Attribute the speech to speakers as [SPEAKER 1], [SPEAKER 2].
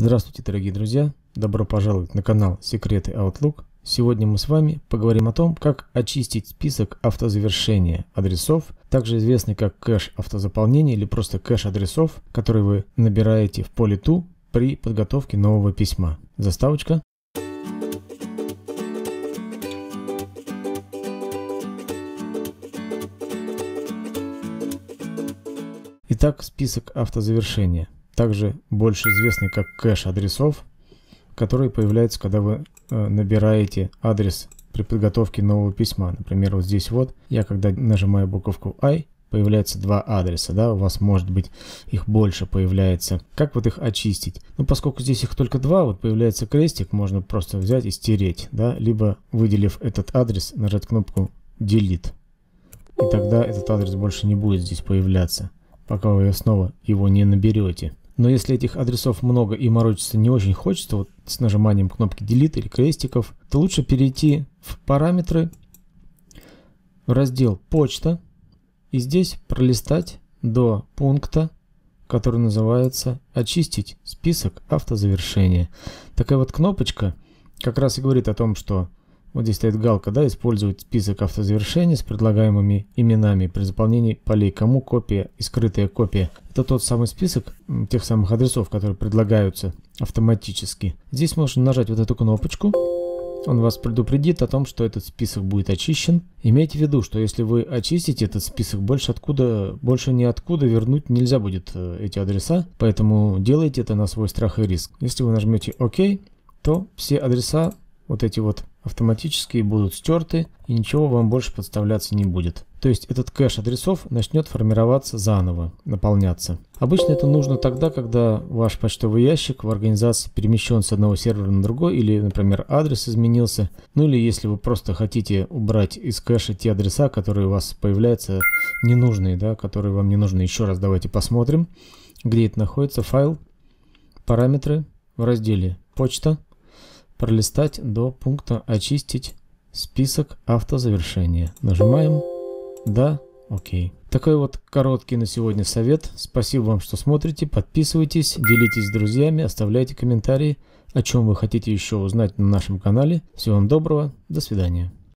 [SPEAKER 1] Здравствуйте, дорогие друзья! Добро пожаловать на канал Секреты Outlook. Сегодня мы с вами поговорим о том, как очистить список автозавершения адресов, также известный как кэш автозаполнения или просто кэш адресов, которые вы набираете в поле ту при подготовке нового письма. Заставочка. Итак, список автозавершения также больше известный как кэш адресов, который появляется, когда вы э, набираете адрес при подготовке нового письма. Например, вот здесь вот, я когда нажимаю буковку I, появляется два адреса, да, у вас может быть их больше появляется. Как вот их очистить? Ну, поскольку здесь их только два, вот появляется крестик, можно просто взять и стереть, да, либо выделив этот адрес, нажать кнопку Delete. И тогда этот адрес больше не будет здесь появляться, пока вы снова его не наберете. Но если этих адресов много и морочиться не очень хочется, вот с нажиманием кнопки Delete или крестиков, то лучше перейти в параметры, в раздел Почта, и здесь пролистать до пункта, который называется «Очистить список автозавершения». Такая вот кнопочка как раз и говорит о том, что вот здесь стоит галка, да, использовать список автозавершений с предлагаемыми именами при заполнении полей кому копия и скрытая копия. Это тот самый список тех самых адресов, которые предлагаются автоматически. Здесь можно нажать вот эту кнопочку. Он вас предупредит о том, что этот список будет очищен. Имейте в виду, что если вы очистите этот список, больше откуда, больше ниоткуда вернуть нельзя будет э, эти адреса, поэтому делайте это на свой страх и риск. Если вы нажмете ОК, то все адреса вот эти вот автоматически будут стерты и ничего вам больше подставляться не будет. То есть этот кэш адресов начнет формироваться заново, наполняться. Обычно это нужно тогда, когда ваш почтовый ящик в организации перемещен с одного сервера на другой, или, например, адрес изменился, ну или если вы просто хотите убрать из кэша те адреса, которые у вас появляются ненужные, да, которые вам не нужны. Еще раз давайте посмотрим, где это находится, файл, параметры в разделе почта, пролистать до пункта «Очистить список автозавершения». Нажимаем «Да», «Окей». Такой вот короткий на сегодня совет. Спасибо вам, что смотрите. Подписывайтесь, делитесь с друзьями, оставляйте комментарии, о чем вы хотите еще узнать на нашем канале. Всего вам доброго, до свидания.